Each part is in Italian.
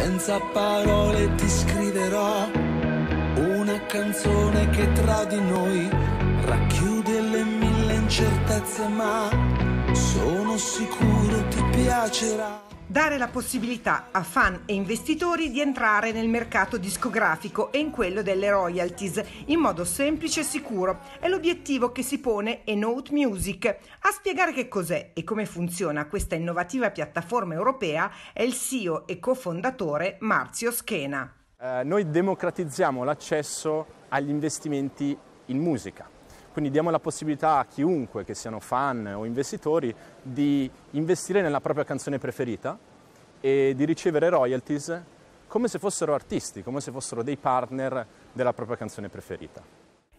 Senza parole ti scriverò una canzone che tra di noi racchiude le mille incertezze, ma sono sicuro ti piacerà dare la possibilità a fan e investitori di entrare nel mercato discografico e in quello delle royalties in modo semplice e sicuro. È l'obiettivo che si pone Enote Music. A spiegare che cos'è e come funziona questa innovativa piattaforma europea è il CEO e cofondatore Marzio Schena. Eh, noi democratizziamo l'accesso agli investimenti in musica. Quindi diamo la possibilità a chiunque, che siano fan o investitori, di investire nella propria canzone preferita e di ricevere royalties come se fossero artisti, come se fossero dei partner della propria canzone preferita.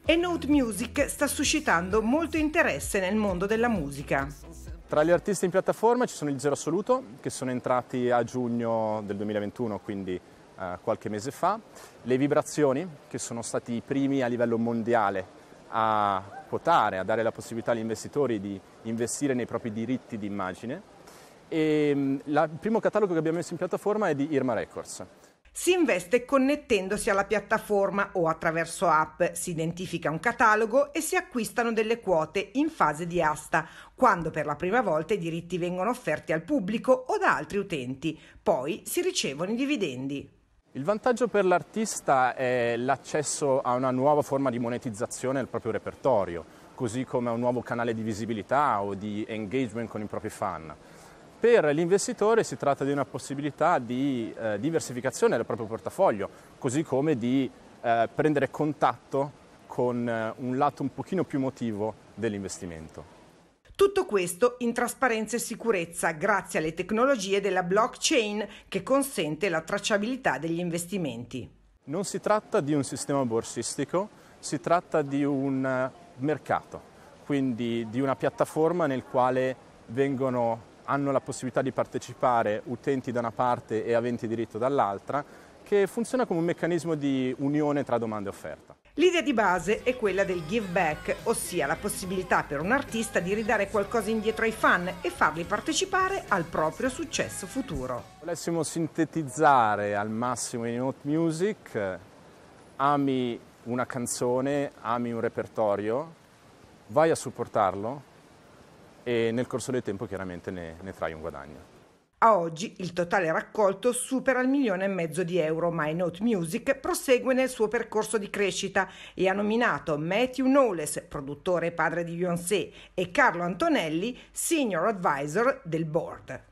E Note Music sta suscitando molto interesse nel mondo della musica. Tra gli artisti in piattaforma ci sono il Zero Assoluto, che sono entrati a giugno del 2021, quindi eh, qualche mese fa, le Vibrazioni, che sono stati i primi a livello mondiale a quotare, a dare la possibilità agli investitori di investire nei propri diritti di immagine, e ehm, la, il primo catalogo che abbiamo messo in piattaforma è di Irma Records. Si investe connettendosi alla piattaforma o attraverso app, si identifica un catalogo e si acquistano delle quote in fase di asta, quando per la prima volta i diritti vengono offerti al pubblico o da altri utenti, poi si ricevono i dividendi. Il vantaggio per l'artista è l'accesso a una nuova forma di monetizzazione del proprio repertorio, così come a un nuovo canale di visibilità o di engagement con i propri fan. Per l'investitore si tratta di una possibilità di eh, diversificazione del proprio portafoglio, così come di eh, prendere contatto con eh, un lato un pochino più emotivo dell'investimento. Tutto questo in trasparenza e sicurezza grazie alle tecnologie della blockchain che consente la tracciabilità degli investimenti. Non si tratta di un sistema borsistico, si tratta di un eh, mercato, quindi di una piattaforma nel quale vengono hanno la possibilità di partecipare utenti da una parte e aventi diritto dall'altra, che funziona come un meccanismo di unione tra domanda e offerta. L'idea di base è quella del give back, ossia la possibilità per un artista di ridare qualcosa indietro ai fan e farli partecipare al proprio successo futuro. Volessimo sintetizzare al massimo in Hot Music, ami una canzone, ami un repertorio, vai a supportarlo, e nel corso del tempo chiaramente ne, ne trai un guadagno. A oggi il totale raccolto supera il milione e mezzo di euro, ma Note Music prosegue nel suo percorso di crescita e ha nominato Matthew Knowles, produttore e padre di Beyoncé, e Carlo Antonelli, senior advisor del board.